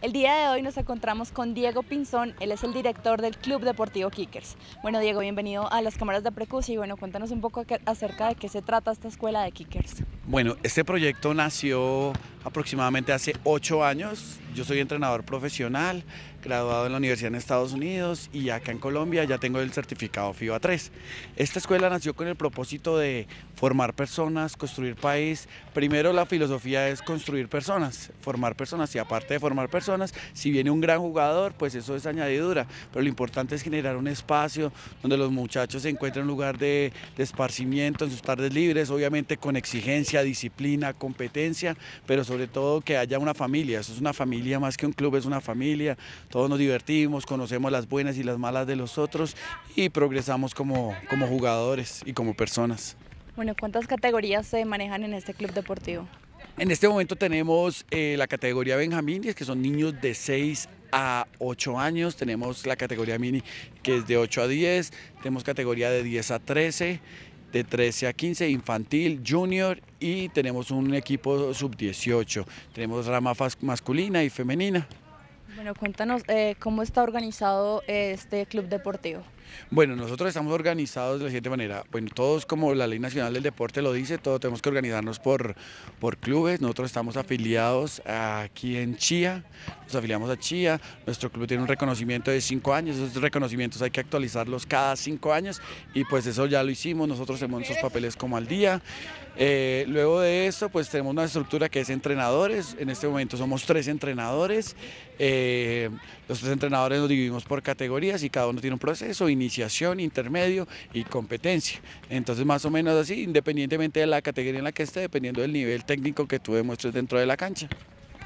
El día de hoy nos encontramos con Diego Pinzón, él es el director del Club Deportivo Kickers. Bueno Diego, bienvenido a las cámaras de Precus y bueno, cuéntanos un poco acerca de qué se trata esta escuela de Kickers. Bueno, este proyecto nació aproximadamente hace ocho años, yo soy entrenador profesional, graduado en la universidad en Estados Unidos y acá en Colombia ya tengo el certificado FIBA 3. Esta escuela nació con el propósito de formar personas, construir país. Primero la filosofía es construir personas, formar personas y aparte de formar personas, si viene un gran jugador, pues eso es añadidura, pero lo importante es generar un espacio donde los muchachos se encuentren un lugar de, de esparcimiento en sus tardes libres, obviamente con exigencia, disciplina, competencia, pero sobre todo que haya una familia, eso es una familia más que un club es una familia, todos nos divertimos, conocemos las buenas y las malas de los otros y progresamos como, como jugadores y como personas. Bueno, ¿cuántas categorías se manejan en este club deportivo? En este momento tenemos eh, la categoría Benjamín, que son niños de 6 a 8 años, tenemos la categoría mini que es de 8 a 10, tenemos categoría de 10 a 13, de 13 a 15, infantil, junior y tenemos un equipo sub-18. Tenemos rama masculina y femenina. Bueno, cuéntanos eh, cómo está organizado este club deportivo. Bueno, nosotros estamos organizados de la siguiente manera. Bueno, todos como la Ley Nacional del Deporte lo dice, todos tenemos que organizarnos por, por clubes. Nosotros estamos afiliados aquí en Chía, nos afiliamos a Chía. Nuestro club tiene un reconocimiento de cinco años, esos reconocimientos hay que actualizarlos cada cinco años y pues eso ya lo hicimos, nosotros tenemos esos papeles como al día. Eh, luego de eso, pues tenemos una estructura que es entrenadores. En este momento somos tres entrenadores. Eh, los tres entrenadores nos dividimos por categorías y cada uno tiene un proceso, iniciación, intermedio y competencia. Entonces más o menos así, independientemente de la categoría en la que esté, dependiendo del nivel técnico que tú demuestres dentro de la cancha.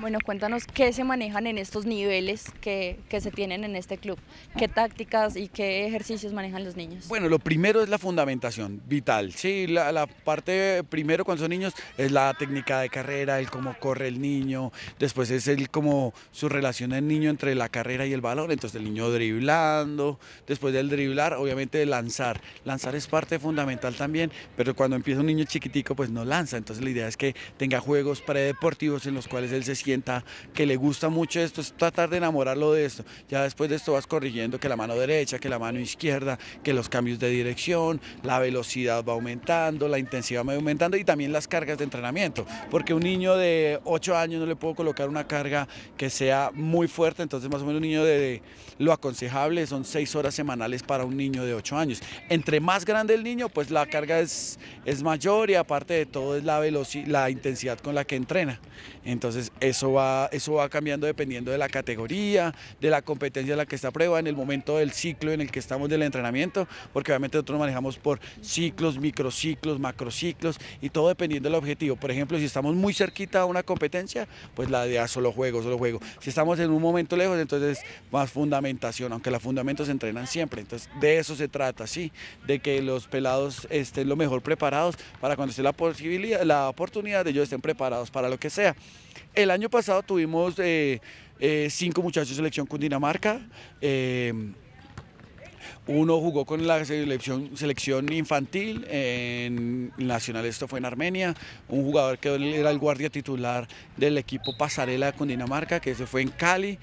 Bueno, cuéntanos qué se manejan en estos niveles que, se tienen en este club, qué tácticas y qué ejercicios manejan los niños. Bueno, lo primero es la fundamentación vital, sí, la, parte primero cuando son niños es la técnica de carrera, el cómo corre el niño, después es el cómo su relación del niño entre la carrera y el valor, entonces el niño driblando, después del driblar, obviamente lanzar, lanzar es parte fundamental también, pero cuando empieza un niño chiquitico pues no lanza, entonces la idea es que tenga juegos predeportivos en los cuales él se siente que le gusta mucho esto, es tratar de enamorarlo de esto. Ya después de esto vas corrigiendo que la mano derecha, que la mano izquierda, que los cambios de dirección, la velocidad va aumentando, la intensidad va aumentando y también las cargas de entrenamiento, porque un niño de 8 años no le puedo colocar una carga que sea muy fuerte, entonces más o menos un niño de, lo aconsejable son 6 horas semanales para un niño de 8 años. Entre más grande el niño, pues la carga es, es mayor y aparte de todo es la velocidad, la intensidad con la que entrena. Entonces eso eso va, eso va cambiando dependiendo de la categoría, de la competencia en la que está prueba, en el momento del ciclo en el que estamos del entrenamiento, porque obviamente nosotros manejamos por ciclos, microciclos, macrociclos y todo dependiendo del objetivo. Por ejemplo, si estamos muy cerquita a una competencia, pues la de solo juego, solo juego. Si estamos en un momento lejos, entonces más fundamentación, aunque los fundamentos se entrenan siempre. Entonces, de eso se trata, sí, de que los pelados estén lo mejor preparados para cuando esté la posibilidad, la oportunidad de ellos estén preparados para lo que sea. El año año pasado tuvimos eh, eh, cinco muchachos de selección Cundinamarca. Eh, uno jugó con la selección, selección infantil en Nacional, esto fue en Armenia. Un jugador que era el guardia titular del equipo Pasarela con Dinamarca que se fue en Cali.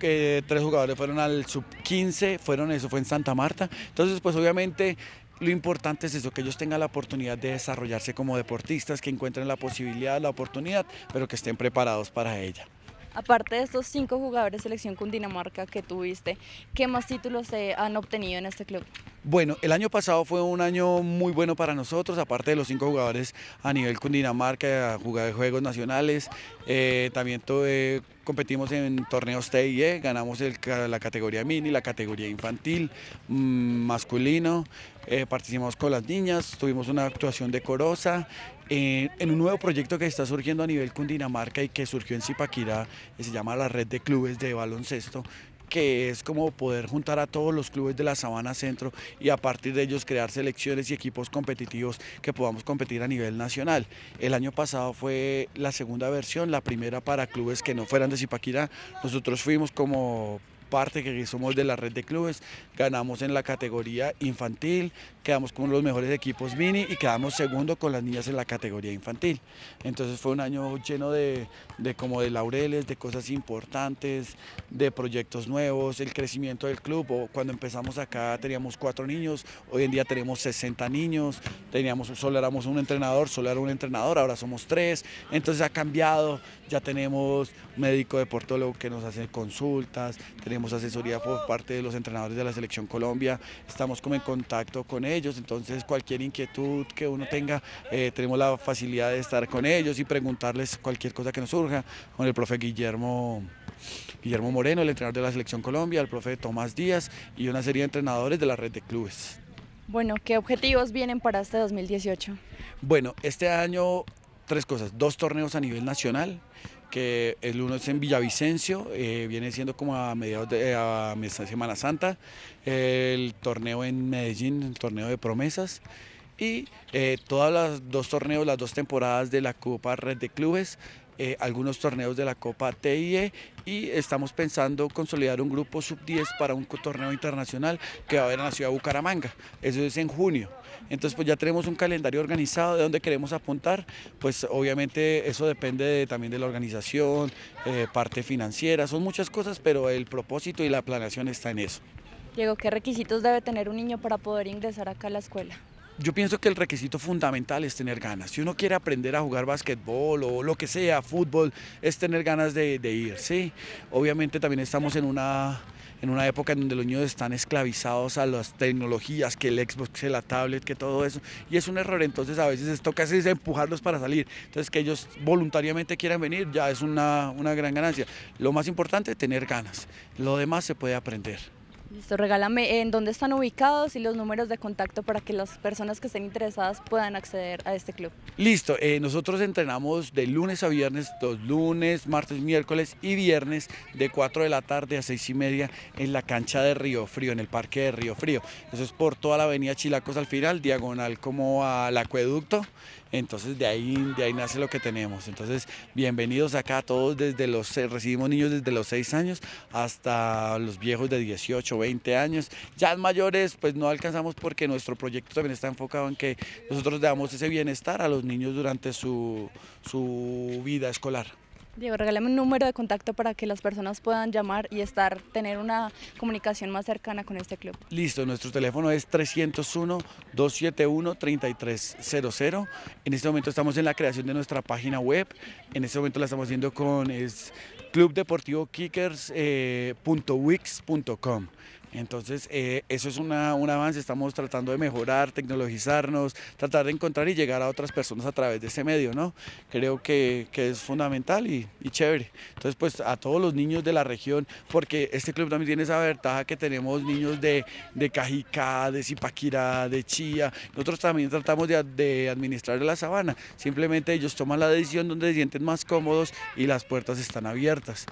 tres jugadores fueron al sub-15, fueron, eso fue en Santa Marta. Entonces, pues obviamente lo importante es eso, que ellos tengan la oportunidad de desarrollarse como deportistas, que encuentren la posibilidad, la oportunidad, pero que estén preparados para ella. Aparte de estos cinco jugadores de selección Cundinamarca que tuviste, ¿qué más títulos se han obtenido en este club? Bueno, el año pasado fue un año muy bueno para nosotros, aparte de los cinco jugadores a nivel Cundinamarca, jugar Juegos Nacionales, eh, también eh, competimos en torneos TIE, ganamos la categoría mini, la categoría infantil, mm, masculino, eh, participamos con las niñas, tuvimos una actuación decorosa eh, en un nuevo proyecto que está surgiendo a nivel Cundinamarca y que surgió en Zipaquirá, se llama la Red de Clubes de Baloncesto que es como poder juntar a todos los clubes de la Sabana Centro y a partir de ellos crear selecciones y equipos competitivos que podamos competir a nivel nacional. El año pasado fue la segunda versión, la primera para clubes que no fueran de Zipaquirá. Nosotros fuimos como parte que somos de la red de clubes, ganamos en la categoría infantil, quedamos con los mejores equipos mini y quedamos segundo con las niñas en la categoría infantil. Entonces fue un año lleno de, de como de laureles, de cosas importantes, de proyectos nuevos, el crecimiento del club. Cuando empezamos acá teníamos cuatro niños, hoy en día tenemos 60 niños, teníamos, solo éramos un entrenador, solo era un entrenador, ahora somos tres, entonces ha cambiado, ya tenemos médico deportólogo que nos hace consultas, tenemos asesoría por parte de los entrenadores de la Selección Colombia, estamos como en contacto con ellos, entonces cualquier inquietud que uno tenga, eh, tenemos la facilidad de estar con ellos y preguntarles cualquier cosa que nos surja, con el profe Guillermo... Guillermo Moreno, el entrenador de la Selección Colombia, el profe Tomás Díaz y una serie de entrenadores de la red de clubes. Bueno, ¿qué objetivos vienen para este 2018? Bueno, este año tres cosas, dos torneos a nivel nacional, que el uno es en Villavicencio, eh, viene siendo como a mediados de Semana Santa, el torneo en Medellín, el torneo de promesas y eh, todas las dos torneos, las dos temporadas de la Copa Red de Clubes, eh, algunos torneos de la Copa TIE y estamos pensando consolidar un grupo sub-10 para un torneo internacional que va a haber en la ciudad de Bucaramanga. Eso es en junio. Entonces pues ya tenemos un calendario organizado de dónde queremos apuntar. Pues obviamente eso depende también de la organización, eh, parte financiera, son muchas cosas, pero el propósito y la planeación está en eso. Diego, ¿qué requisitos debe tener un niño para poder ingresar acá a la escuela? Yo pienso que el requisito fundamental es tener ganas. Si uno quiere aprender a jugar basquetbol o lo que sea, fútbol, es tener ganas de, ir, ¿sí? Obviamente también estamos en una, en una época en donde los niños están esclavizados a las tecnologías, que el Xbox, que la tablet, que todo eso. Y es un error, entonces a veces esto casi es empujarlos para salir. Entonces que ellos voluntariamente quieran venir ya es una, gran ganancia. Lo más importante, es tener ganas. Lo demás se puede aprender. Listo, regálame en dónde están ubicados y los números de contacto para que las personas que estén interesadas puedan acceder a este club. Listo, eh, nosotros entrenamos de lunes a viernes, dos lunes, martes, miércoles y viernes de 4 de la tarde a 6 y media en la cancha de Río Frío, en el parque de Río Frío. Eso es por toda la avenida Chilacos al final, diagonal como al acueducto entonces de ahí, de ahí nace lo que tenemos. Entonces, bienvenidos acá a todos desde los, recibimos niños desde los 6 años hasta los viejos de 18, 20 años. Ya mayores pues no alcanzamos porque nuestro proyecto también está enfocado en que nosotros damos ese bienestar a los niños durante su vida escolar. Diego, regálame un número de contacto para que las personas puedan llamar y estar, tener una comunicación más cercana con este club. Listo, nuestro teléfono es 301-271-3300. En este momento estamos en la creación de nuestra página web. En este momento la estamos haciendo con es clubdeportivokickers.wix.com. Eh, entonces, eh, eso es un avance, estamos tratando de mejorar, tecnologizarnos, tratar de encontrar y llegar a otras personas a través de ese medio, ¿no? Creo que, es fundamental y, chévere. Entonces, pues a todos los niños de la región, porque este club también tiene esa ventaja que tenemos niños de, de Cajicá, de Zipaquirá, de Chía. Nosotros también tratamos de, de administrar la sabana, simplemente ellos toman la decisión donde se sienten más cómodos y las puertas están abiertas.